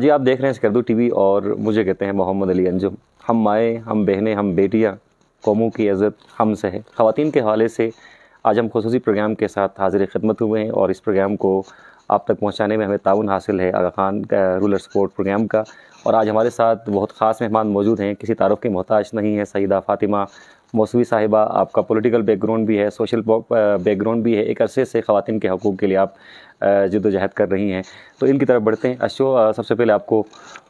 जी आप देख रहे हैं स्कर्दू टीवी और मुझे कहते हैं मोहम्मद अली अंजुम हम माएँ हम बहनें हम बेटियाँ कौमों की इज़्ज़त हम से है ख़वान के हवाले से आज हम खसूसी प्रोग्राम के साथ हाजिर खिदमत हुए हैं और इस प्रोग्राम को आप तक पहुँचाने में हमें ताउन हासिल है आगा खान का रूलर स्पोर्ट प्रोग्राम का और आज हमारे साथ बहुत ख़ास मेहमान मौजूद हैं किसी तारफ़ के मोहताज नहीं है सईदा फ़ातिमा मौसवी साहिबा आपका पॉलिटिकल बैकग्राउंड भी है सोशल बैकग्राउंड भी है एक अरसे से ख़ातन के हकूक़ के लिए आप जदोजहद कर रही हैं तो इनकी तरफ बढ़ते हैं अशो सबसे पहले आपको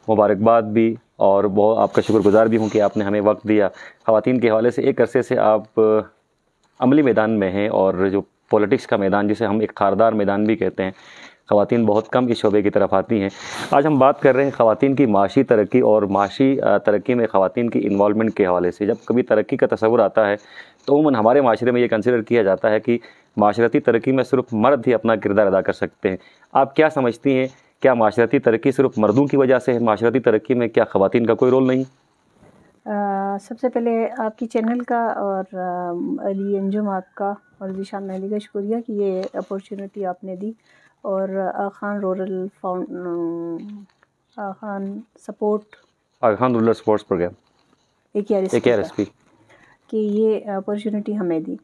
मुबारकबाद भी और बहुत आपका शुक्रगुजार भी हूँ कि आपने हमें वक्त दिया खातन के हवाले से एक अरसे से आप अमली मैदान में हैं और जो पॉलिटिक्स का मैदान जिसे हम एक खारदार मैदान भी कहते हैं खातन बहुत कम इस शोबे की तरफ आती हैं आज हम बात कर रहे हैं खातन की माशी तरक्की और माशी तरक्की में खातन की इन्वॉलमेंट के हवाले से जब कभी तरक्की का तस्वर आता है तो उमन हमारे माशरे में ये कंसिडर किया जाता है कि माशरती तरक्की में सिर्फ मर्द ही अपना किरदार अदा कर सकते हैं आप क्या समझती हैं क्या माशरती तरक्की सिर्फ मर्दों की वजह से है माशरती तरक्की में क्या ख़वान का कोई रोल नहीं आ, सबसे पहले आपकी चैनल का और अली अंजुम आपका और जीशान महली का शुक्रिया कि ये अपॉर्चुनिटी आपने दी और Khan rural found support Aga Khan rural sports program A K R S P कि ये अपॉर्चुनिटी हमें दी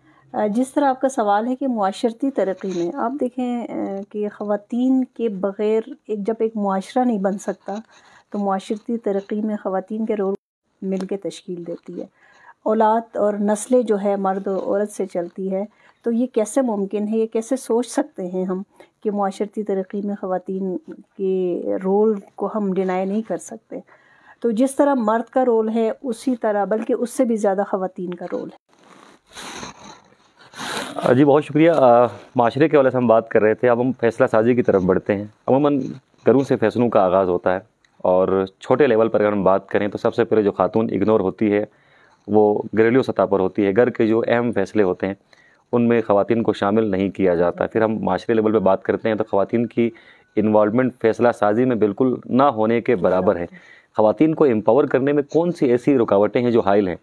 जिस तरह आपका सवाल है कि माशरती तरक्की में आप देखें कि ख़वान के बग़ैर एक जब एक माशरा नहीं बन सकता तो माशरती तरक्की में ख़वान के रोल मिल के तश्कील देती है औलाद और नस्लें जो है मर्द और औरत से चलती है तो ये कैसे मुमकिन है ये कैसे सोच सकते हैं हम कि माशरती तरक्की में ख़वान के रोल को हम डिनाई नहीं कर सकते तो जिस तरह मर्द का रोल है उसी तरह बल्कि उससे भी ज़्यादा ख़वान का रोल है जी बहुत शुक्रिया माशरे के वाले से हम बात कर रहे थे अब हम फैसला साजी की तरफ बढ़ते हैं अमूमन घरों से फैसलों का आगाज़ होता है और छोटे लेवल पर अगर हम बात करें तो सबसे पहले जो खातून इग्नोर होती है वो घरेलू सतह पर होती है घर के जो अहम फैसले होते हैं उनमें ख़वान को शामिल नहीं किया जाता फिर हम माशरे लेवल पर बात करते हैं तो ख़वान की इन्वॉलमेंट फ़ैसला साजी में बिल्कुल ना होने के बराबर है ख़वान को एम्पावर करने में कौन सी ऐसी रुकावटें हैं जो हाइल हैं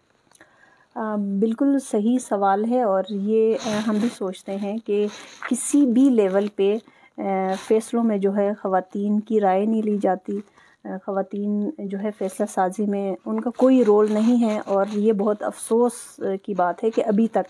बिल्कुल सही सवाल है और ये हम भी सोचते हैं कि किसी भी लेवल पे फ़ैसलों में जो है ख़वान की राय नहीं ली जाती ख़वान जो है फ़ैसला साजी में उनका कोई रोल नहीं है और ये बहुत अफसोस की बात है कि अभी तक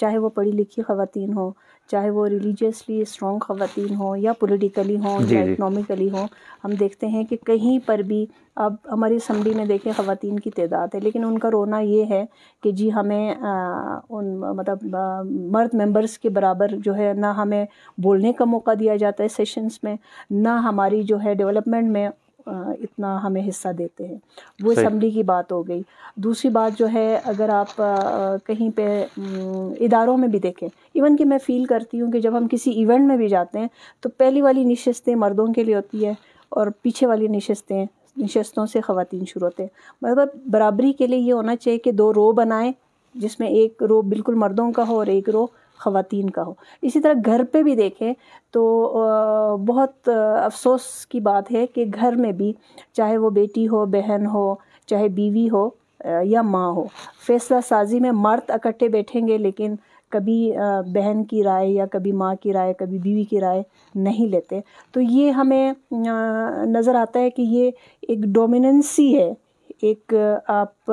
चाहे वो पढ़ी लिखी खातन हो चाहे वो रिलीजियसली स्ट्रॉन्ग खातन हो या पोलिटिकली हो या इकनॉमिकली हो हम देखते हैं कि कहीं पर भी अब हमारी असम्बली में देखें खातन की तादाद है लेकिन उनका रोना ये है कि जी हमें आ, उन मतलब आ, मर्द मेंबर्स के बराबर जो है ना हमें बोलने का मौका दिया जाता है सेशंस में ना हमारी जो है डेवलपमेंट में इतना हमें हिस्सा देते हैं वो असम्बली की बात हो गई दूसरी बात जो है अगर आप कहीं पे इदारों में भी देखें इवन कि मैं फ़ील करती हूँ कि जब हम किसी इवेंट में भी जाते हैं तो पहली वाली नशस्तें मर्दों के लिए होती है और पीछे वाली नशस्तें नशस्तों से ख़वान शुरू होते हैं मतलब बराबरी के लिए ये होना चाहिए कि दो रो बनाएं जिसमें एक रो बिल्कुल मर्दों का हो और एक रो ख़वान का हो इसी तरह घर पे भी देखें तो बहुत अफसोस की बात है कि घर में भी चाहे वो बेटी हो बहन हो चाहे बीवी हो या माँ हो फैसला साजी में मर्द इकट्ठे बैठेंगे लेकिन कभी बहन की राय या कभी माँ की राय कभी बीवी की राय नहीं लेते तो ये हमें नज़र आता है कि ये एक डोमिनेंसी है एक आप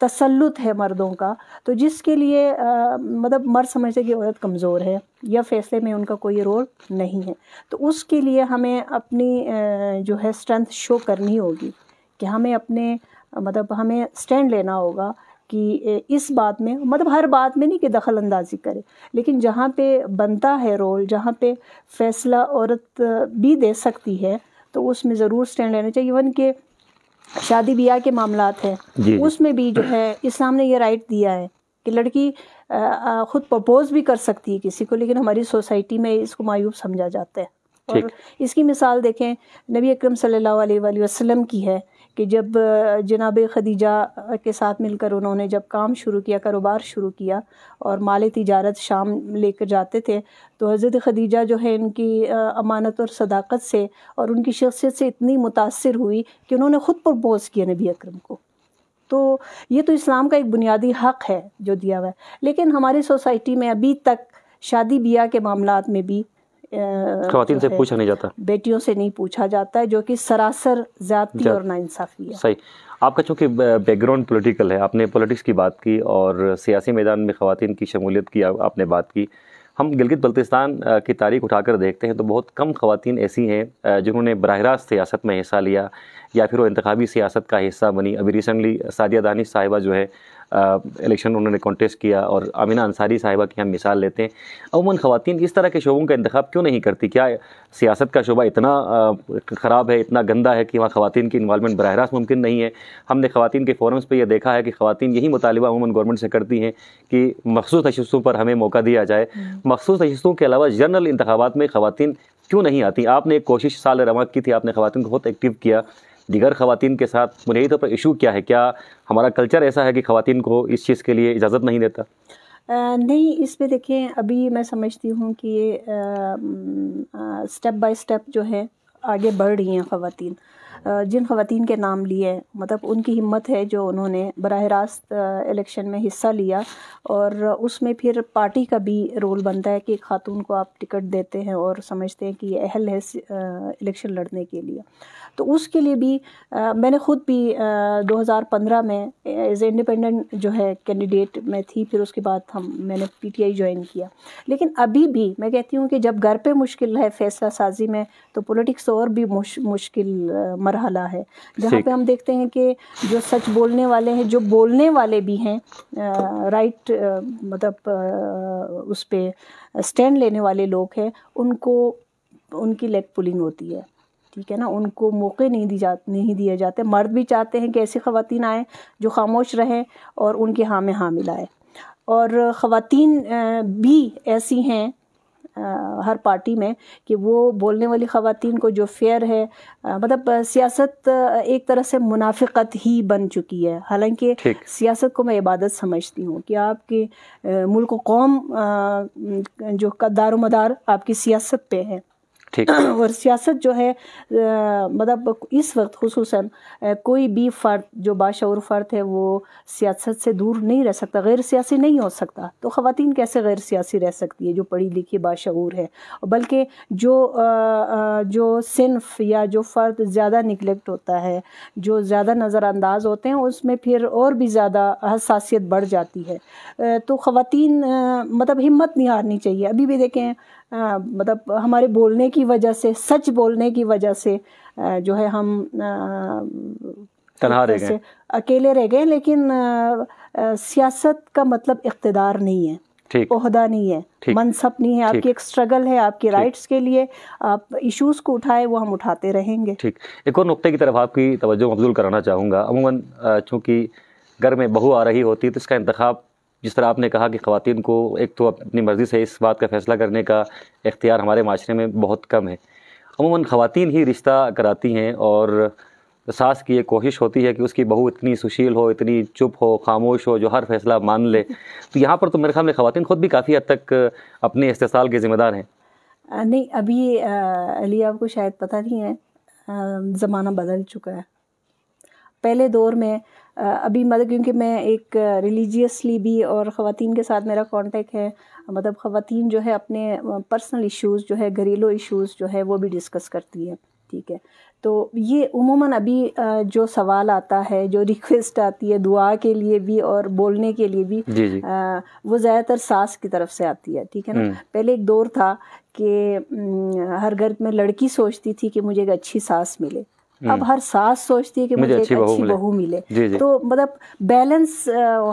तसल्लुत है मर्दों का तो जिसके लिए आ, मतलब मर्द समझते कि औरत कमज़ोर है या फैसले में उनका कोई रोल नहीं है तो उसके लिए हमें अपनी जो है स्ट्रेंथ शो करनी होगी कि हमें अपने मतलब हमें स्टैंड लेना होगा कि इस बात में मतलब हर बात में नहीं कि दखल अंदाजी करे लेकिन जहाँ पे बनता है रोल जहाँ पे फैसला औरत भी दे सकती है तो उसमें ज़रूर स्टैंड लेना चाहिए इवन के शादी ब्याह के मामला हैं उसमें भी जो है इस्लाम ने ये राइट दिया है कि लड़की खुद प्रपोज भी कर सकती है किसी को लेकिन हमारी सोसाइटी में इसको मायूब समझा जाता है और इसकी मिसाल देखें नबी अकरम सल्लल्लाहु अलैहि वसल्लम की है कि जब जनाब खदीजा के साथ मिलकर उन्होंने जब काम शुरू किया कारोबार शुरू किया और माल तजारत शाम लेकर जाते थे तो हज़रत खदीजा जो है इनकी अमानत और सदाकत से और उनकी शख्सियत से इतनी मुतासर हुई कि उन्होंने ख़ुद प्रपोज़ किया नबी अक्रम को तो ये तो इस्लाम का एक बुनियादी हक़ है जो दिया हुआ है लेकिन हमारी सोसाइटी में अभी तक शादी ब्याह के मामला में भी खातन से पूछा नहीं जाता बेटियों से नहीं पूछा जाता है जो कि सरासर ज्यादती और नाइंसाफी है सही आपका चूंकि बैकग्राउंड पॉलिटिकल है आपने पॉलिटिक्स की बात की और सियासी मैदान में खातन की शमूलियत की आपने बात की हम गिलगित बल्तिस्तान की तारीख उठाकर देखते हैं तो बहुत कम खातन ऐसी हैं जिन्होंने बरह रास्त सियासत में हिस्सा लिया या फिर वो इंतबी सियासत का हिस्सा बनी अभी रिसेंटली सादिया दानी साहिबा जो है इलेक्शन उन्होंने कॉन्टेस्ट किया और अमीना अंसारी साहिबा की हम मिसाल लेते हैं अमूमन ख़वान इस तरह के शोबों का इंतखब क्यों नहीं करती क्या सियासत का शोबा इतना ख़राब है इतना गंदा है कि वहाँ ख़वान की इन्वालमेंट बरह रास्त मुमकिन नहीं है हमने खुवान के फोरम्स पर यह देखा है कि ख़वान यही मुतालबा अमूमन गवर्नमेंट से करती हैं कि मखसूस तशस्तों पर हमें मौका दिया जाए हम्म। मखसूस तशस्तों के अलावा जनरल इंतबात में खुवान क्यों नहीं आती आपने एक कोशिश साल रवा की थी आपने खुवान को बहुत एक्टिव किया दीगर खातन के साथ बुनियादी तौर तो पर इशू क्या है क्या हमारा कल्चर ऐसा है कि खातन को इस चीज़ के लिए इजाज़त नहीं देता नहीं इस पे देखें अभी मैं समझती हूँ कि ये स्टेप बाय स्टेप जो है आगे बढ़ रही हैं ख़वान जिन खातन के नाम लिए मतलब उनकी हिम्मत है जो उन्होंने बरह रास्त इलेक्शन में हिस्सा लिया और उसमें फिर पार्टी का भी रोल बनता है कि खातून को आप टिकट देते हैं और समझते हैं कि ये अहल है इलेक्शन लड़ने के लिए तो उसके लिए भी आ, मैंने ख़ुद भी आ, 2015 में एज इंडिपेंडेंट जो है कैंडिडेट मैं थी फिर उसके बाद हम मैंने पीटीआई ज्वाइन किया लेकिन अभी भी मैं कहती हूँ कि जब घर पे मुश्किल है फैसला साजी में तो पॉलिटिक्स तो और भी मुश, मुश्किल मरहला है जहाँ पे हम देखते हैं कि जो सच बोलने वाले हैं जो बोलने वाले भी हैं राइट मतलब उस पर स्टैंड लेने वाले लोग हैं उनको उनकी लेग पुलिंग होती है ठीक है ना उनको मौके नहीं दी जा नहीं दिए जाते मर्द भी चाहते हैं कि ऐसी ख़वान आएँ जो खामोश रहें और उनके हाँ में हाँ मिलाए और ख़वान भी ऐसी हैं हर पार्टी में कि वो बोलने वाली खातन को जो फेयर है मतलब सियासत एक तरह से मुनाफिकत ही बन चुकी है हालांकि सियासत को मैं इबादत समझती हूँ कि आपके मुल्क कौम जो दार मदार आपकी सियासत पे है और सियासत जो है मतलब इस वक्त खसूस कोई भी फ़र्द जो बाशर फ़र्द है वो सियासत से दूर नहीं रह सकता गैर सियासी नहीं हो सकता तो ख़वान कैसे गैर सियासी रह सकती है जो पढ़ी लिखी बाशर है बल्कि जो जो सिनफ या जो फ़र्द ज़्यादा निगलेक्ट होता है जो ज़्यादा नज़रअंदाज होते हैं उसमें फिर और भी ज़्यादा हसासीत बढ़ जाती है तो ख़वान मतलब हिम्मत नहीं हारनी चाहिए अभी भी देखें मतलब हमारे बोलने की की वजह से सच बोलने की वजह से जो है हम तनहा रह गए अकेले रह गए लेकिन सियासत का मतलब इकतदार नहीं है अहदा नहीं है मनसब नहीं है आपकी एक स्ट्रगल है आपकी राइट्स के लिए आप इश्यूज को उठाए वो हम उठाते रहेंगे ठीक एक और नुक्ते की तरफ आपकी तवज्जो मबजूल कराना चाहूँगा अमूमन चूँकि घर में बहू आ रही होती है तो इसका इंतख्या जिस तरह आपने कहा कि खातन को एक तो अपनी मर्ज़ी से इस बात का फ़ैसला करने का इख्तियार हमारे माशरे में बहुत कम है अमूमन ख़वान ही रिश्ता कराती हैं और सास की एक कोशिश होती है कि उसकी बहू इतनी सुशील हो इतनी चुप हो खामोश हो जो हर फैसला मान ले तो यहाँ पर तो मेरे ख्याल में ख़वान ख़ुद भी काफ़ी हद तक अपने इस्तेसाल के ज़िम्मेदार हैं नहीं अभी अली आपको शायद पता नहीं है ज़माना बदल चुका है पहले दौर में अभी मतलब क्योंकि मैं एक रिलीजियसली भी और ख़वान के साथ मेरा कांटेक्ट है मतलब ख़वान जो है अपने पर्सनल इश्यूज़ जो है घरेलू इश्यूज़ जो है वो भी डिस्कस करती है ठीक है तो ये उमूमा अभी जो सवाल आता है जो रिक्वेस्ट आती है दुआ के लिए भी और बोलने के लिए भी जी जी। वो ज़्यादातर सास की तरफ से आती है ठीक है ना हम्म। पहले एक दौर था कि हम्म, हर घर में लड़की सोचती थी कि मुझे एक अच्छी सास मिले अब हम्म। हर सास सोचती है कि मुझे, मुझे अच्छी बहू मिले, मिले। जी जी। तो मतलब बैलेंस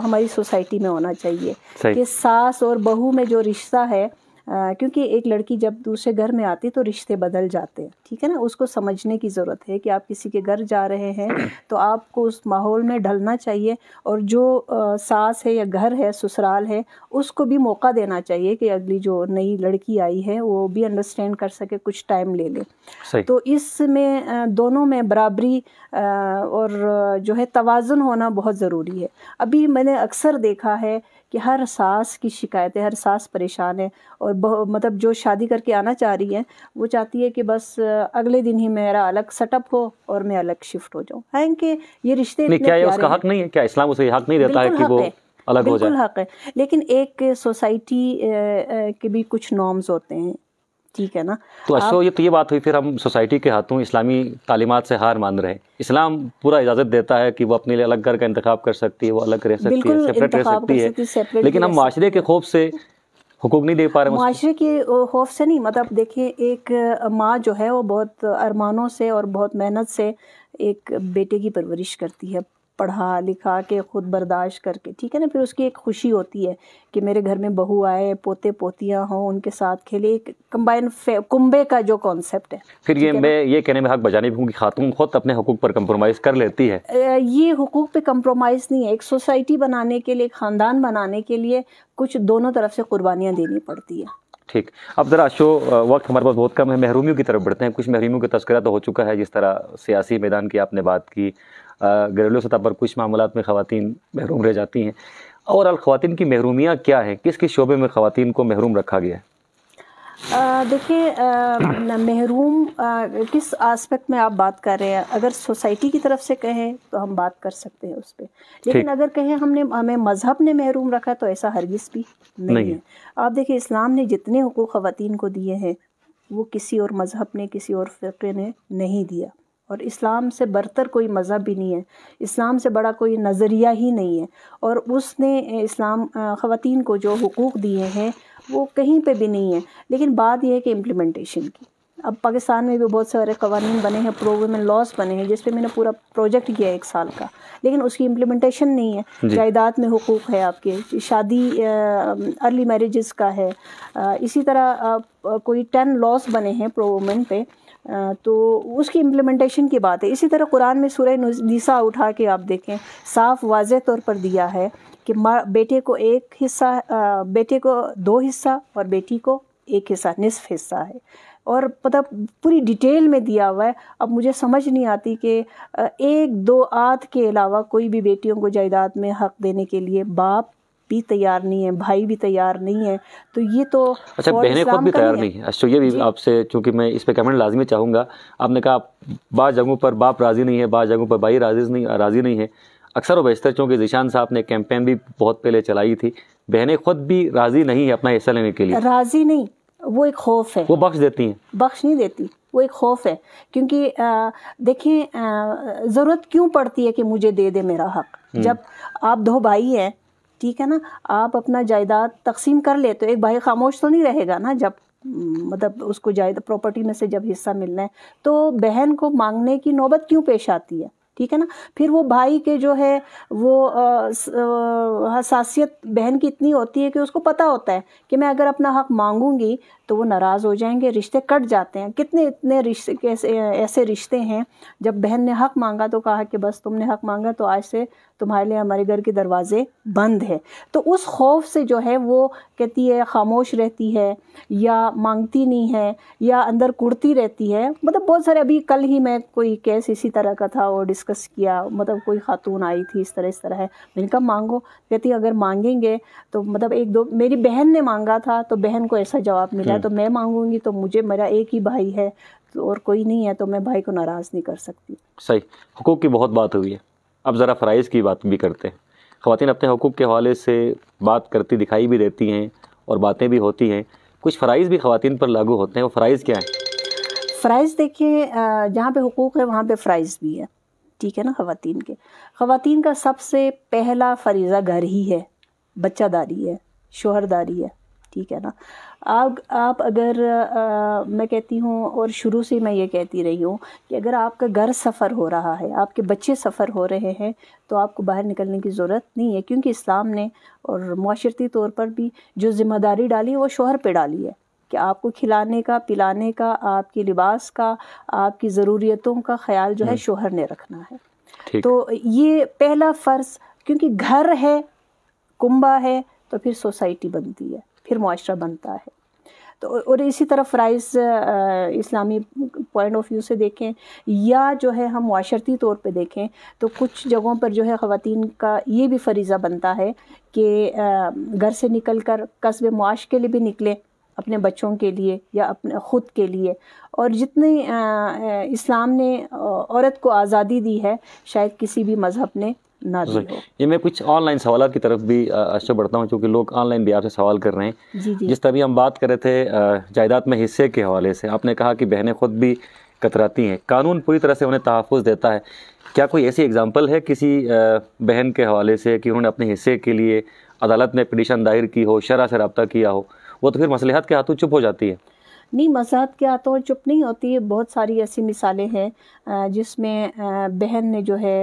हमारी सोसाइटी में होना चाहिए कि सास और बहू में जो रिश्ता है क्योंकि एक लड़की जब दूसरे घर में आती तो रिश्ते बदल जाते हैं ठीक है ना उसको समझने की ज़रूरत है कि आप किसी के घर जा रहे हैं तो आपको उस माहौल में ढलना चाहिए और जो आ, सास है या घर है ससुराल है उसको भी मौका देना चाहिए कि अगली जो नई लड़की आई है वो भी अंडरस्टैंड कर सके कुछ टाइम ले ले तो इसमें दोनों में बराबरी और जो है तोज़न होना बहुत ज़रूरी है अभी मैंने अक्सर देखा है कि हर सास की शिकायत है हर सास परेशान है और मतलब जो शादी करके आना चाह रही है वो चाहती है कि बस अगले दिन ही मेरा अलग सेटअप हो और मैं अलग शिफ्ट हो जाऊँ है कि ये रिश्ते क्या ये उसका हक नहीं है क्या इस्लाम उसे हक नहीं देता है कि वो अलग हो जाए बिल्कुल हक है लेकिन एक सोसाइटी के भी कुछ नॉर्म्स होते हैं ठीक है ना तो आप... ये तो ये बात हुई फिर हम सोसाइटी के हाथों इस्लामी तालीमत से हार मान रहे इस्लाम पूरा इजाज़त देता है कि वो अपने लिए अलग घर का इंतखब कर सकती है वो अलग रह सकती है सेपरेट रह सकती है लेकिन हम माशरे के खौफ से हुकूक नहीं दे पा रहे माशरे के खौफ से नहीं मतलब देखिए एक माँ जो है वो बहुत अरमानों से और बहुत मेहनत से एक बेटे की परवरिश करती है पढ़ा लिखा के ख़ुद बर्दाश्त करके ठीक है ना फिर उसकी एक खुशी होती है कि मेरे घर में बहू आए पोते पोतियाँ हों उनके साथ खेले एक कम्बाइन कुंबे का जो कॉन्सेप्ट है फिर ये मैं ये कहने में हक बजाने भी हूँ कि खातून खुद अपने हकूक पर कम्प्रोमाइज़ कर लेती है ये हकूक पे कम्प्रोमाइज़ नहीं है एक सोसाइटी बनाने के लिए ख़ानदान बनाने के लिए कुछ दोनों तरफ से कुर्बानियाँ देनी पड़ती है ठीक अब ज़रा शो वक्त हमारे पास बहुत कम है महरूमियों की तरफ बढ़ते हैं कुछ महरूमियों का तस्करा तो हो चुका है जिस तरह सियासी मैदान की आपने बात की घरेलू सतह पर कुछ मामला में खातन महरूम रह जाती हैं और ख़वान की महरूमियाँ क्या हैं किस किस शोबे में ख़वान को महरूम रखा गया है देखिए महरूम किस आस्पेक्ट में आप बात कर रहे हैं अगर सोसाइटी की तरफ से कहें तो हम बात कर सकते हैं उस पर लेकिन अगर कहें हमने हमें मज़हब ने महरूम रखा तो ऐसा हरगिस भी नहीं, नहीं है आप देखिए इस्लाम ने जितने हकूक़ ख़वान को दिए हैं वो किसी और मज़हब ने किसी और फिर ने नहीं दिया और इस्लाम से बढ़तर कोई मज़हब भी नहीं है इस्लाम से बड़ा कोई नज़रिया ही नहीं है और उसने इस्लाम ख़वान को जो हकूक़ दिए हैं वो कहीं पे भी नहीं है लेकिन बात यह है कि इम्प्लीमेंटेशन की अब पाकिस्तान में भी बहुत सारे कवानीन बने हैं प्रो वुमेन लॉज बने हैं जिस पर मैंने पूरा प्रोजेक्ट किया है एक साल का लेकिन उसकी इम्प्लीमेंटेशन नहीं है जायदाद में हकूक़ है आपके शादी अर्ली मैरिज़ का है आ, इसी तरह आ, कोई टेन लॉज बने हैं प्रो वुमेन पर तो उसकी इम्प्लीमेंटेशन की बात है इसी तरह कुरान में सूर्य निसा उठा के आप देखें साफ वाज तौर पर दिया है कि बेटे को एक हिस्सा बेटे को दो हिस्सा और बेटी को एक हिस्सा निसफ हिस्सा है और पता मतलब पूरी डिटेल में दिया हुआ है अब मुझे समझ नहीं आती कि एक दो आत के अलावा कोई भी बेटियों को जायदाद में हक देने के लिए बाप भी तैयार नहीं है भाई भी तैयार नहीं है तो ये तो अच्छा बहने खुद भी तैयार नहीं है अच्छा ये भी आपसे चूंकि मैं इस पर कमेंट लाजमी चाहूँगा आपने कहा बाज़ जगहों पर बाप राज़ी नहीं है बाज़ जगहों पर भाई राजी नहीं राज़ी नहीं है अक्सर वो बेचते चूँकि जिशान साहब ने कैंपेन भी बहुत पहले चलाई थी बहने खुद भी राज़ी नहीं है अपना हिस्सा लेने के लिए राज़ी नहीं वो एक खौफ है वो बख्श देती हैं बख्श नहीं देती वो एक खौफ है क्योंकि देखें ज़रूरत क्यों पड़ती है कि मुझे दे दे मेरा हक हम्म। जब आप दो भाई हैं ठीक है ना आप अपना जायदाद तकसीम कर ले तो एक भाई खामोश तो नहीं रहेगा ना जब मतलब उसको जायदाद प्रॉपर्टी में से जब हिस्सा मिलना है तो बहन को मांगने की नौबत क्यों पेश आती है ठीक है ना फिर वो भाई के जो है वो हसासियत बहन की इतनी होती है कि उसको पता होता है कि मैं अगर अपना हक मांगूंगी तो वो नाराज़ हो जाएंगे रिश्ते कट जाते हैं कितने इतने रिश्ते कैसे ऐसे रिश्ते हैं जब बहन ने हक मांगा तो कहा कि बस तुमने हक मांगा तो आज से तुम्हारे लिए हमारे घर के दरवाजे बंद है तो उस खौफ से जो है वो कहती है खामोश रहती है या मांगती नहीं है या अंदर कुड़ती रहती है मतलब बहुत सारे अभी कल ही मैं कोई केस इसी तरह का था और डिस्कस किया मतलब कोई खातून आई थी इस तरह इस तरह है मैंने कहा मांगो कहती अगर मांगेंगे तो मतलब एक दो मेरी बहन ने मांगा था तो बहन को ऐसा जवाब मिला हम्म। तो मैं मांगूंगी तो मुझे मेरा एक ही भाई है तो और कोई नहीं है तो मैं भाई को नाराज़ नहीं कर सकती सही हुकूक की बहुत बात हुई है अब ज़रा फ़राइज़ की बात भी करते हैं ख़वान अपने हकूक़ के हवाले से बात करती दिखाई भी देती हैं और बातें भी होती हैं कुछ फ़राइज़ भी ख़वान पर लागू होते हैं वो फ़राइज़ क्या है फ़राइज़ देखिए जहाँ पे हकूक़ है वहाँ पे फ़राइज़ भी है ठीक है ना ख़वान के ख़वान का सबसे पहला फरीज़ा घर ही है बच्चादारी है शोहरदारी है ठीक है ना आप आप अगर आ, मैं कहती हूँ और शुरू से मैं ये कहती रही हूँ कि अगर आपका घर सफ़र हो रहा है आपके बच्चे सफ़र हो रहे हैं तो आपको बाहर निकलने की ज़रूरत नहीं है क्योंकि इस्लाम ने और माशरती तौर पर भी जो ज़िम्मेदारी डाली है वो शोहर पर डाली है कि आपको खिलाने का पिलाने का आपके लिबास का आपकी ज़रूरियतों का ख्याल जो है हम्म। शोहर ने रखना है तो ये पहला फ़र्ज़ क्योंकि घर है कुंबा है तो फिर सोसाइटी बनती है फिर मुआरा बनता है तो और इसी तरह राइस इस्लामी पॉइंट ऑफ व्यू से देखें या जो है हम माशरती तौर पे देखें तो कुछ जगहों पर जो है ख़वान का ये भी फरीज़ा बनता है कि घर से निकल कर कस्ब मुआश के लिए भी निकलें अपने बच्चों के लिए या अपने ख़ुद के लिए और जितनी इस्लाम ने औरत को आज़ादी दी है शायद किसी भी मज़हब ने ना दी हो ये मैं कुछ ऑनलाइन सवाल की तरफ भी अच्छा बढ़ता हूँ क्योंकि लोग ऑनलाइन भी आपसे सवाल कर रहे हैं जी जी जिस तरह हम बात कर रहे थे जायदाद में हिस्से के हवाले से आपने कहा कि बहनें खुद भी कतराती हैं कानून पूरी तरह से उन्हें तहफ़ देता है क्या कोई ऐसी एग्ज़ाम्पल है किसी बहन के हवाले से कि उन्होंने अपने हिस्से के लिए अदालत में पटिशन दायर की हो शरा से रबता किया हो वो तो फिर मसलहत के हाथों चुप हो जाती है नहीं मजाक के आते तो और चुप नहीं होती है बहुत सारी ऐसी मिसालें हैं जिसमें बहन ने जो है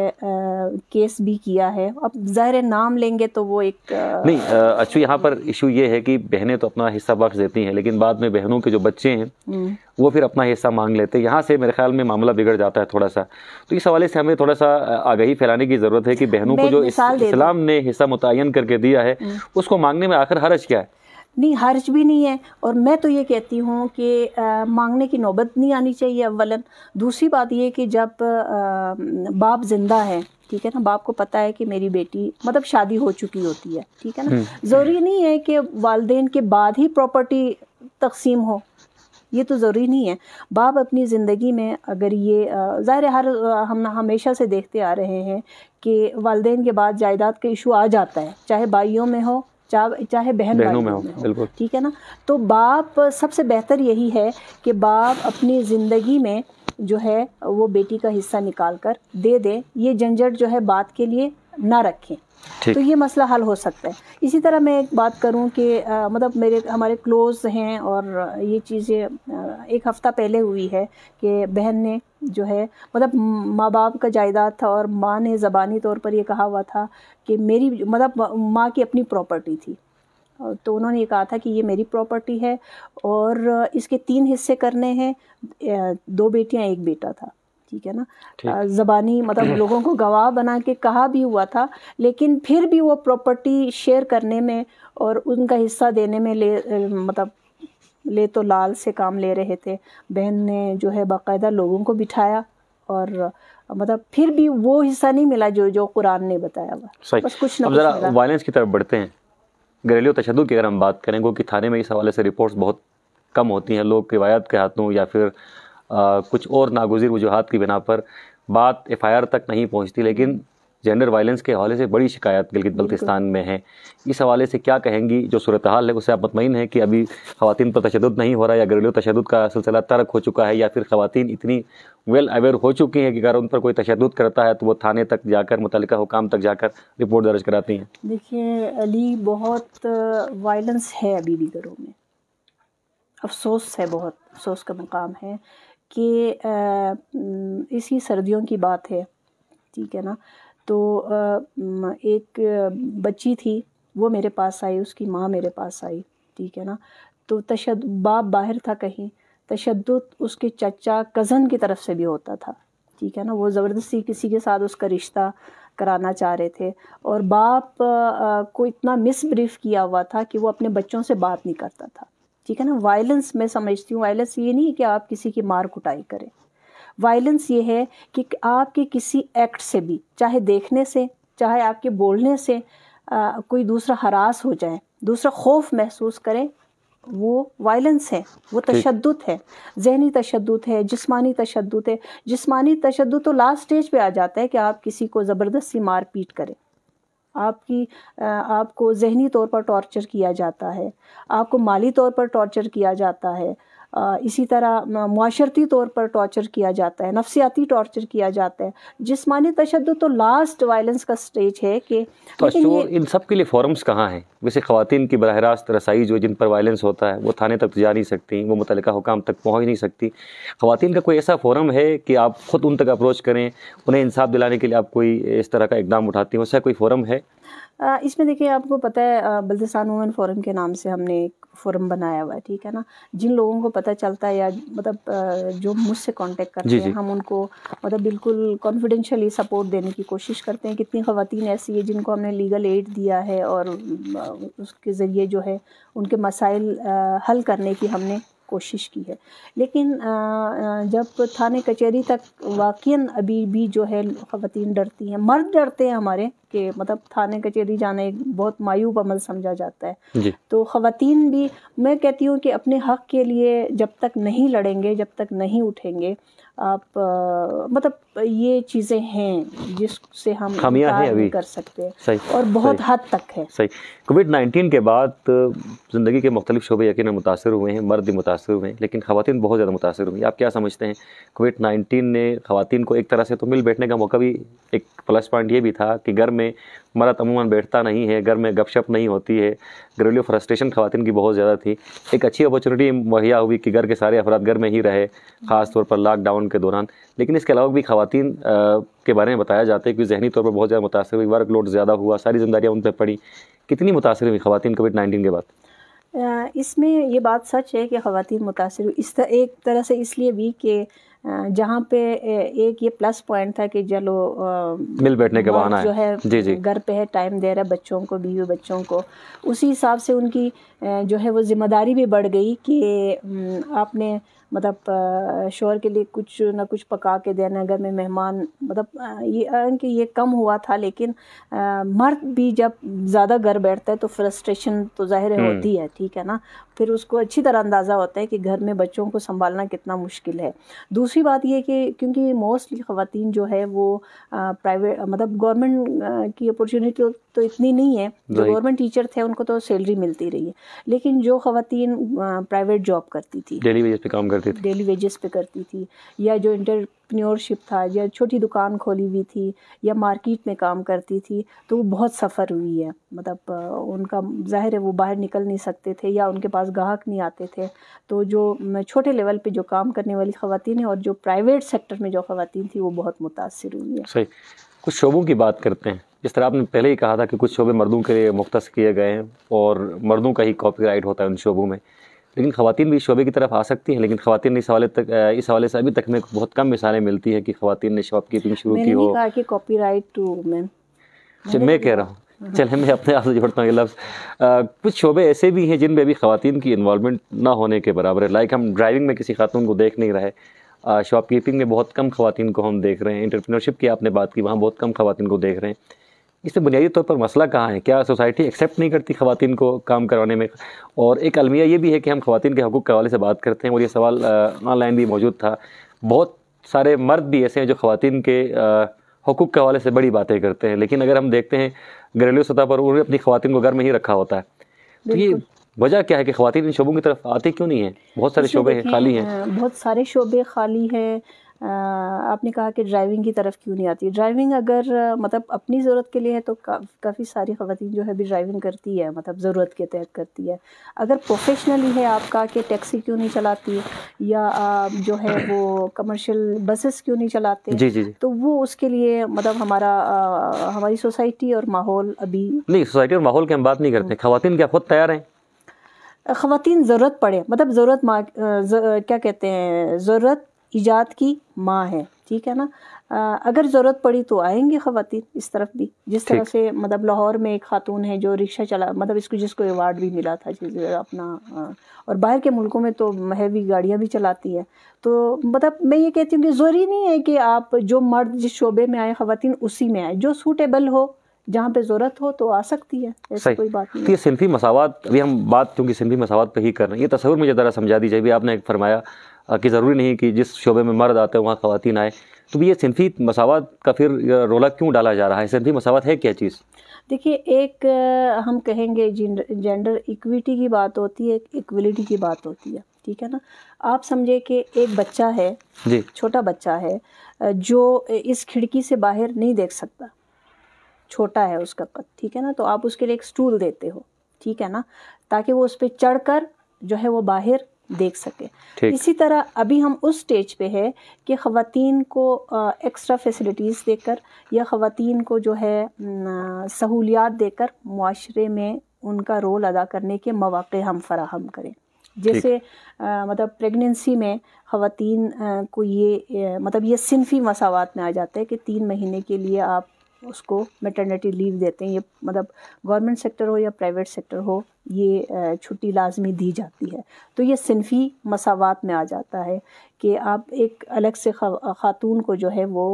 केस भी किया है अब ज़ाहिर नाम लेंगे तो वो एक नहीं अच्छा यहाँ पर इशू ये है कि बहनें तो अपना हिस्सा बख्श देती हैं लेकिन बाद में बहनों के जो बच्चे हैं हम्म। वो फिर अपना हिस्सा मांग लेते हैं यहाँ से मेरे ख्याल में मामला बिगड़ जाता है थोड़ा सा तो इस हवाले से हमें थोड़ा सा आगही फैलाने की ज़रूरत है कि बहनों को जो इस्लाम ने हिस्सा मुतन करके दिया है हम्म। उसको मांगने में आखिर हरज क्या है नहीं हर्ज भी नहीं है और मैं तो ये कहती हूँ कि आ, मांगने की नौबत नहीं आनी चाहिए अवलन दूसरी बात ये कि जब आ, बाप ज़िंदा है ठीक है ना बाप को पता है कि मेरी बेटी मतलब शादी हो चुकी होती है ठीक है ना हम्म, हम्म। ज़रूरी नहीं है कि वालदेन के बाद ही प्रॉपर्टी तकसीम हो ये तो ज़रूरी नहीं है बाप अपनी ज़िंदगी में अगर ये ज़ाहिर हर हम हमेशा से देखते आ रहे हैं कि वालदेन के बाद जायदाद का इशू आ जाता है चाहे भाइयों में हो चाहे बहन बहनों में हो बिल्कुल ठीक है ना तो बाप सबसे बेहतर यही है कि बाप अपनी ज़िंदगी में जो है वो बेटी का हिस्सा निकाल कर दे दे ये झंझट जो है बात के लिए ना रखें तो ये मसला हल हो सकता है इसी तरह मैं एक बात करूं कि आ, मतलब मेरे हमारे क्लोज हैं और ये चीज़ें एक हफ़्ता पहले हुई है कि बहन ने जो है मतलब माँ बाप का जायदाद था और माँ ने ज़बानी तौर पर यह कहा हुआ था कि मेरी मतलब माँ की अपनी प्रॉपर्टी थी तो उन्होंने ये कहा था कि ये मेरी प्रॉपर्टी है और इसके तीन हिस्से करने हैं दो बेटियाँ एक बेटा था ठीक है ना ज़बानी मतलब लोगों को गवाह बना के कहा भी हुआ था लेकिन फिर भी वो प्रॉपर्टी शेयर करने में और उनका हिस्सा देने में ले मतलब ले तो लाल से काम ले रहे थे बहन ने जो है बाकायदा लोगों को बिठाया और मतलब फिर भी वो हिस्सा नहीं मिला जो जो कुरान ने बताया हुआ बस कुछ ना जरा वायलेंस की तरफ बढ़ते हैं घरेलू तशद की अगर हम बात करें क्योंकि थाने में इस हवाले से रिपोर्ट्स बहुत कम होती हैं लोग रिवायत के हाथों या फिर आ, कुछ और नागुजर वजूहत की बिना पर बात एफ़ तक नहीं पहुँचती लेकिन जेंडर वायलेंस के हवाले से बड़ी शिकायत गिलगित बल्तिस्तान में है इस हवाले से क्या कहेंगी जो सूरत हाल है उससे आप मतमिन है कि अभी खातन पर तशद नहीं हो रहा या घरेलू तशद का सिलसिला तर्क हो चुका है या फिर खातन इतनी वेल अवेयर हो चुकी हैं कि अगर उन पर कोई तशद करता है तो वो थाने तक जाकर मुतल हुकाम तक जाकर रिपोर्ट दर्ज कराती हैं देखिए अली बहुत वायलेंस है अभी भी घरों में अफसोस है बहुत अफसोस का मुकाम है कि इसी सर्दियों की बात है ठीक है ना तो एक बच्ची थी वो मेरे पास आई उसकी माँ मेरे पास आई ठीक है ना तो तशद बाप बाहर था कहीं तशद उसके चचा कज़न की तरफ से भी होता था ठीक है ना वो ज़बरदस्ती किसी के साथ उसका रिश्ता कराना चाह रहे थे और बाप को इतना मिसब्रीफ किया हुआ था कि वो अपने बच्चों से बात नहीं करता था ठीक है ना वायलेंस मैं समझती हूँ वायलेंस ये नहीं है कि आप किसी की मार कुटाई करें वायलेंस ये है कि आपके किसी एक्ट से भी चाहे देखने से चाहे आपके बोलने से आ, कोई दूसरा हरास हो जाए दूसरा खौफ महसूस करें वो वायलेंस है वो तशद है जहनी तशद है जिसमानी तशद है जिसमानी तशद तो लास्ट स्टेज पे आ जाता है कि आप किसी को ज़बरदस्ती मार पीट करें आपकी आपको जहनी तौर पर टॉर्चर किया जाता है आपको माली तौर पर टॉर्चर किया जाता है इसी तरह माशरती तौर पर टॉर्चर किया जाता है नफसियाती टॉर्चर किया जाता है जिसमानी तशद तो लास्ट वायलेंस का स्टेज है कि तो अच्छा, इन सब के लिए फॉरम्स कहाँ हैं वैसे खातन की बरह रास्त रसाई जो जिन पर वायलेंस होता है वो थाने तक जा नहीं सकती वो मुतल हुकाम तक पहुँच नहीं सकती खुवान का कोई ऐसा फॉरम है कि आप ख़ुद उन तक अप्रोच करें उन्हें इंसाफ दिलाने के लिए आप कोई इस तरह का इकदाम उठाती हैं वैसा कोई फॉरम है इसमें देखिए आपको पता है बल्दिस्तान वुमेन फोरम के नाम से हमने एक फोरम बनाया हुआ है ठीक है ना जिन लोगों को पता चलता है या मतलब जो मुझसे कांटेक्ट करते जी हैं जी। हम उनको मतलब बिल्कुल कॉन्फिडेंशियली सपोर्ट देने की कोशिश करते हैं कितनी ख़वान ऐसी है जिनको हमने लीगल एड दिया है और उसके ज़रिए जो है उनके मसाइल हल करने की हमने कोशिश की है लेकिन जब थाने कचहरी तक वाक अभी भी जो है ख़वान डरती हैं मर्द डरते हैं हमारे के मतलब थाने कचहरी जाना एक बहुत मायूब अमल समझा जाता है तो ख़वान भी मैं कहती हूँ कि अपने हक़ के लिए जब तक नहीं लड़ेंगे जब तक नहीं उठेंगे आप आ, मतलब ये चीज़ें हैं जिससे हम खामियां हैं अभी कर सकते हैं सही और बहुत हद तक है सही कोविड नाइन्टीन के बाद ज़िंदगी के मुख्तलिफ शोबे यकीन मुतासर हुए हैं मर्द भी मुतासर हुए हैं लेकिन खातन बहुत ज़्यादा मुतासर हुई आप क्या समझते हैं कोविड नाइन्टीन ने खातन को एक तरह से तो मिल बैठने का मौका भी एक प्लस पॉइंट ये भी था कि घर में मरद अमूमन बैठता नहीं है घर में गपशप नहीं होती है घरेलू फ्रस्ट्रेशन खातन की बहुत ज़्यादा थी एक अच्छी अपॉर्चुनिटी मुहैया हुई कि घर के सारे अफराद घर में ही रहे ख़ास तौर पर लॉकडाउन के दौरान लेकिन इसके अलावा भी खातन के बारे में बताया जाता है कि जहनी तौर पर बहुत ज़्यादा मुतासर हुई वर्क लोड ज़्यादा हुआ सारी जिम्मेदारियाँ उन पर पड़ी कितनी मुतासर हुई खातन कोविड नाइन्टीन के बाद इसमें ये बात सच है कि खातन मुतासर हुई इस एक तरह से इसलिए भी कि जहाँ पे एक ये प्लस पॉइंट था कि चलो मिल बैठने के बहाना जो है जी जी घर पे है टाइम दे रहा है बच्चों को बीवी बच्चों को उसी हिसाब से उनकी जो है वो जिम्मेदारी भी बढ़ गई कि आपने मतलब शोर के लिए कुछ ना कुछ पका के देना घर में मेहमान मतलब ये कि ये कम हुआ था लेकिन मर्द भी जब ज़्यादा घर बैठता है तो फ्रस्ट्रेशन तो ज़ाहिर हम्म। होती है ठीक है ना फिर उसको अच्छी तरह अंदाज़ा होता है कि घर में बच्चों को संभालना कितना मुश्किल है दूसरी बात यह कि क्योंकि मोस्टली ख़वान जो है वो प्राइवेट मतलब गवर्नमेंट की अपॉर्चुनिटी तो इतनी नहीं है जो गवर्नमेंट टीचर थे उनको तो सैलरी मिलती रही है लेकिन जो ख़वान प्राइवेट जॉब करती थी डेली वेजेस पे काम करती थी डेली वेजेस पे करती थी या जो इंटर एंट्रप्रेन्योरशिप था या छोटी दुकान खोली हुई थी या मार्केट में काम करती थी तो वो बहुत सफ़र हुई है मतलब उनका ज़ाहिर है वो बाहर निकल नहीं सकते थे या उनके पास गाहक नहीं आते थे तो जो छोटे लेवल पे जो काम करने वाली खातन है और जो प्राइवेट सेक्टर में जो खातन थी वो बहुत मुतासर हुई है सही कुछ शोबों की बात करते हैं जिस तरह आपने पहले ही कहा था कि कुछ शोबे मर्दों के लिए मुख्त किए गए हैं और मर्दों का ही कॉपी होता है उन शोबों में लेकिन ख़वान भी शोबे की तरफ आ सकती हैं लेकिन ने इस हवाले तक इस हवाले से अभी तक में बहुत कम मिसालें मिलती हैं कि ख़वान ने शॉप कीपिंग शुरू की हो कि कॉपी राइट टू वुमेन मैं कह रहा हूँ चले मैं अपने आप से जोड़ता हूँ ये लफ्ज़ कुछ शोबे ऐसे भी हैं जिनमें अभी ख़वान की इन्वॉलमेंट ना होने के बराबर है लाइक हम ड्राइविंग में किसी खातून को देख नहीं रहे शॉप कीपिंग में बहुत कम खातन को हम देख रहे हैं इंटरप्रीनरशिप की आपने बात की वहाँ बहुत कम खातन को देख रहे हैं इसमें बुनियादी तौर पर मसला कहाँ है क्या सोसाइटी एक्सेप्ट नहीं करती खातन को काम करवाने में और एक अलमिया ये भी है कि हम खातन के हकूक़ के हवाले से बात करते हैं और ये सवाल ऑनलाइन भी मौजूद था बहुत सारे मर्द भी ऐसे हैं जो खातन के हकूक़ के हवाले से बड़ी बातें करते हैं लेकिन अगर हम देखते हैं घरेलू सतह पर उन्होंने अपनी खातन को घर में ही रखा होता है तो ये वजह क्या है कि खातन इन शोबों की तरफ आती क्यों नहीं है बहुत सारे शोबे हैं खाली हैं बहुत सारे शोबे खाली हैं आपने कहा कि ड्राइविंग की तरफ क्यों नहीं आती ड्राइविंग अगर मतलब अपनी ज़रूरत के लिए है तो का, काफ़ी सारी खवतिन जो है भी ड्राइविंग करती है मतलब ज़रूरत के तहत करती है अगर प्रोफेशनली है आपका कि टैक्सी क्यों नहीं चलाती या आप जो है वो कमर्शियल बसेस क्यों नहीं चलाते जी जी तो वो उसके लिए मतलब हमारा आ, हमारी सोसाइटी और माहौल अभी नहीं सोसाइटी और माहौल की हम बात नहीं करते खातन क्या खुद तैयार हैं खातन ज़रूरत पड़े मतलब ज़रूरत क्या कहते हैं ज़रूरत ईजाद की माँ है ठीक है ना आ, अगर ज़रूरत पड़ी तो आएंगी ख़वान इस तरफ भी जिस तरह से मतलब लाहौर में एक खातून है जो रिक्शा चला मतलब इसको जिसको अवार्ड भी मिला था जिस अपना और बाहर के मुल्कों में तो महवी गाड़ियाँ भी चलाती है तो मतलब मैं ये कहती हूँ कि ज़रूरी नहीं है कि आप जो मर्द जिस शोबे में आए ख़वान उसी में आए जो सूटेबल हो जहाँ पे ज़रूरत हो तो आ सकती है ऐसी कोई बात नहीं तो ये सिनफी मसावत अभी हम बात क्योंकि सिंधी मसावत पे ही कर रहे हैं ये तस्वीर मुझे ज़रा समझा दीजिए अभी आपने एक फरमाया कि ज़रूरी नहीं कि जिस शोबे में मर्द आते हैं वहाँ खातन आए तो ये सिनफी मसावत का फिर रोला क्यों डाला जा रहा है सिनफी मसावत है क्या चीज़ देखिए एक हम कहेंगे जेंडर इक्विटी की बात होती है इक्वलिटी की बात होती है ठीक है ना आप समझे कि एक बच्चा है जी छोटा बच्चा है जो इस खिड़की से बाहर नहीं देख सकता छोटा है उसका कद ठीक है ना तो आप उसके लिए एक स्टूल देते हो ठीक है ना ताकि वो उस पर चढ़ जो है वो बाहर देख सके इसी तरह अभी हम उस स्टेज पे है कि ख़वान को एक्स्ट्रा फैसिलिटीज़ देकर या ख़वान को जो है सहूलियात देकर माशरे में उनका रोल अदा करने के मौक़े हम फराहम करें जैसे आ, मतलब प्रेगनेंसी में ख़वान को ये मतलब ये सिनफी मसावत में आ जाता है कि तीन महीने के लिए आप उसको मेटर्निटी लीव देते हैं ये मतलब गवर्नमेंट सेक्टर हो या प्राइवेट सेक्टर हो ये छुट्टी लाजमी दी जाती है तो ये सिनफी मसावत में आ जाता है कि आप एक अलग से ख़ातून को जो है वो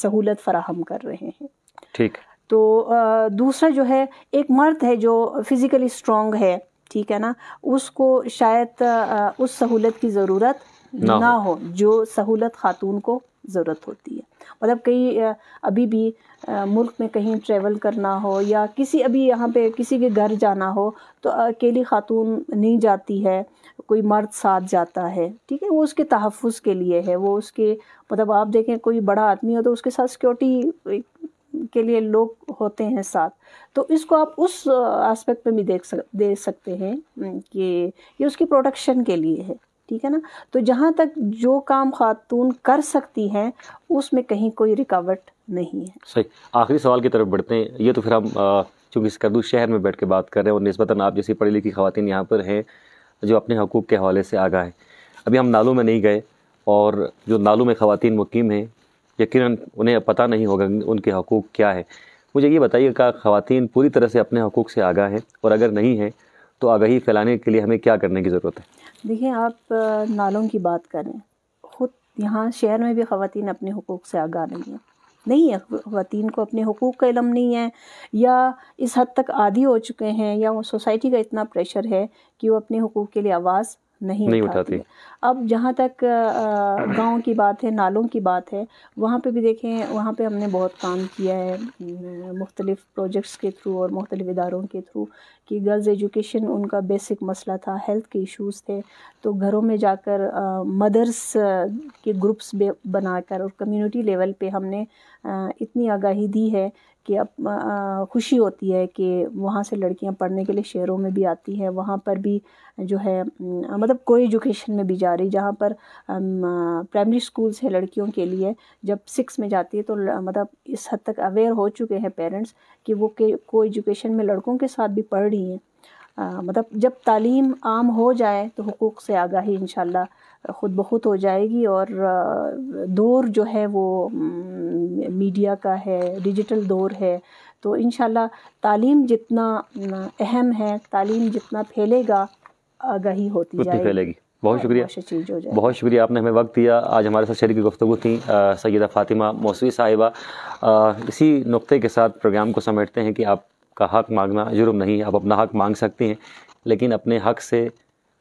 सहूलत फराहम कर रहे हैं ठीक तो दूसरा जो है एक मर्द है जो फिज़िकली स्ट्रॉन्ग है ठीक है ना उसको शायद उस सहूलत की ज़रूरत ना, ना हो जो सहूलत खातून को ज़रूरत होती है मतलब कई अभी भी मुल्क में कहीं ट्रैवल करना हो या किसी अभी यहाँ पे किसी के घर जाना हो तो अकेली खातून नहीं जाती है कोई मर्द साथ जाता है ठीक है वो उसके तहफ़ के लिए है वो उसके मतलब आप देखें कोई बड़ा आदमी हो तो उसके साथ सिक्योरिटी के लिए लोग होते हैं साथ तो इसको आप उस एस्पेक्ट में भी देख सक दे सकते हैं कि ये उसकी प्रोटेक्शन के लिए है ठीक है ना तो जहाँ तक जो काम खातून कर सकती हैं उसमें कहीं कोई रुकावट नहीं है सही आखिरी सवाल की तरफ बढ़ते हैं ये तो फिर हम चूँकि करदू शहर में बैठ के बात कर रहे हैं और नस्बता आप जैसी पढ़ी लिखी खातन यहाँ पर हैं जो अपने हकूक़ के हवाले से आगा हैं अभी हम नालों में नहीं गए और जो नालों में खातन मुकीम हैं यकीन उन्हें पता नहीं होगा उनके हकूक़ क्या है मुझे ये बताइए का खातन पूरी तरह से अपने हकूक़ से आगा हैं और अगर नहीं है तो आगही फैलाने के लिए हमें क्या करने की ज़रूरत है देखिए आप नालों की बात करें ख़ुद यहाँ शहर में भी ख़वान अपने हकूक़ से आगा नहीं है नहीं है खुतिन को अपने हकूक़ का इलम नहीं है या इस हद तक आदि हो चुके हैं या वो सोसाइटी का इतना प्रेशर है कि वो अपने हकूक़ के लिए आवाज़ नहीं, नहीं उठाती अब जहाँ तक गांव की बात है नालों की बात है वहाँ पे भी देखें वहाँ पे हमने बहुत काम किया है मुख्तलिफ़ प्रोजेक्ट्स के थ्रू और मुख्तलिफ़ इदारों के थ्रू कि गर्ल्स एजुकेशन उनका बेसिक मसला था हेल्थ के इश्यूज़ थे तो घरों में जाकर मदर्स के ग्रुप्स बनाकर और कम्युनिटी लेवल पे हमने इतनी आगाही दी है कि अब खुशी होती है कि वहाँ से लड़कियाँ पढ़ने के लिए शहरों में भी आती है वहाँ पर भी जो है मतलब कोई एजुकेशन में भी जा रही जहाँ पर प्राइमरी स्कूल से लड़कियों के लिए जब सिक्स में जाती है तो मतलब इस हद तक अवेयर हो चुके हैं पेरेंट्स कि वो के को एजुकेशन में लड़कों के साथ भी पढ़ रही हैं मतलब जब तालीम आम हो जाए तो हकूक़ से आगाही इन ख़ुद ब खुद हो जाएगी और दौर जो है वो मीडिया का है डिजिटल दौर है तो इन तालीम जितना अहम है तालीम जितना फैलेगा आगाही होती जाएगी फैलेगी बहुत हाँ, शुक्रिया बहुत शुक्रिया आपने हमें वक्त दिया आज हमारे साथ शरीक गुफ्तु थी सैदा फ़ातिमा मौसवी साहिबा इसी नुक़े के साथ प्रोग्राम को समेटते हैं कि आप का हक़ मांगना जुर्म नहीं है आप अपना हक़ मांग सकती हैं लेकिन अपने हक़ से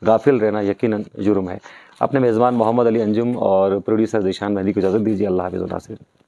गाफिल रहना यकीन जुर्म है अपने मेज़बान मोहम्मद अली अंजुम और प्रोड्यूसर दिशान मेहंदी को इजाज़त दीजिए अल्लाह हाफिज़ नासिर